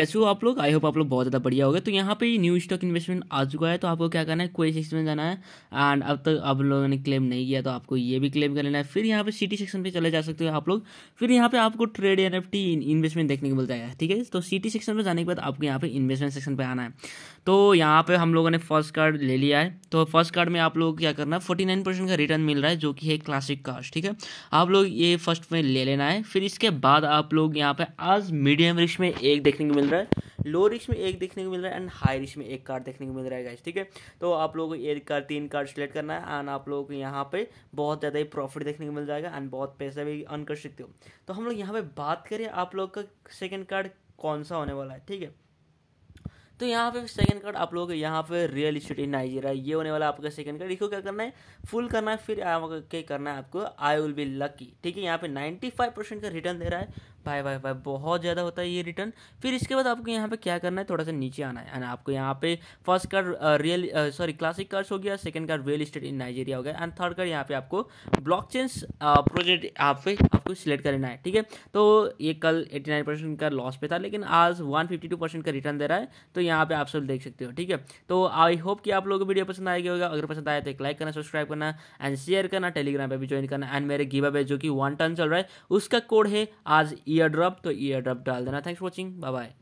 कैसे हो आप लोग आई होप आप लोग बहुत ज़्यादा बढ़िया हो गए तो यहाँ पे ये न्यू स्टॉक इन्वेस्टमेंट आ चुका है तो आपको क्या करना है कोई सेक्शन में जाना है एंड अब तक आप लोगों ने क्लेम नहीं किया तो आपको ये भी क्लेम कर लेना है फिर यहाँ पे सिटी सेक्शन पे चले जा सकते हो आप लोग फिर यहाँ पे आपको ट्रेड एन इन्वेस्टमेंट देखने को मिल जाएगा ठीक है तो सिटी सेक्शन पर जाने के बाद आपको यहाँ पे इन्वेस्टमेंट सेक्शन पर आना है तो यहाँ पर हम लोगों ने फर्स्ट कार्ड ले लिया है तो फर्स्ट कार्ड में आप लोग क्या करना है फोर्टी का रिटर्न मिल रहा है जो कि है क्लासिक कास्ट ठीक है आप लोग ये फर्स्ट में ले लेना है फिर इसके बाद आप लोग यहाँ पर आज मीडियम रिस्क में एक देखने को मिल मिल रहा है लो रिक्स में एक देखने को मिल रहा है एंड हाई रिक्स में एक कार्ड देखने को मिल रहा है गाइज ठीक है तो आप लोगों को एक कार्ड तीन कार्ड सेलेक्ट करना है एंड आप लोगों को यहाँ पे बहुत ज़्यादा ही प्रॉफिट देखने को मिल जाएगा एंड बहुत पैसा भी अर्न कर सकते हो तो हम लोग यहाँ पर बात करें आप लोग का सेकेंड कार्ड कौन सा होने वाला है ठीक है तो यहाँ पे सेकंड कार्ड आप लोगों के यहाँ पे रियल इस्टेट इन नाइजीरिया ये होने वाला आपका सेकंड कार्ड देखो क्या करना है फुल करना है फिर क्या करना है आपको आई विल बी लकी ठीक है यहाँ पे 95 परसेंट का रिटर्न दे रहा है बाय बाय बाय बहुत ज़्यादा होता है ये रिटर्न फिर इसके बाद आपको यहाँ पे क्या करना है थोड़ा सा नीचे आना है एंड आपको यहाँ पे first card real sorry classic cards हो गया second card real estate in Nigeria हो गया एंड थर्ड कार्ड यहाँ पे आपको ब्लॉक प्रोजेक्ट यहाँ पे आपको सिलेक्ट करना है ठीक है तो ये कल 89 का लॉस पे था लेकिन आज वन का रिटर्न दे रहा है तो यहाँ पर आप सब देख सकते हो ठीक है तो आई होप कि आप लोगों को वीडियो पसंद आएगी होगा अगर पसंद आया तो एक लाइक करना सब्सक्राइब करना एंड शेयर करना टेलीग्राम पर भी ज्वाइन करना एंड मेरे गिव बे जो कि वन टर्न चल रहा है उसका कोड है आज ईयर ड्रॉप तो ईयर ड्रॉप डाल देना थैंक्स वॉचिंग बाय बाय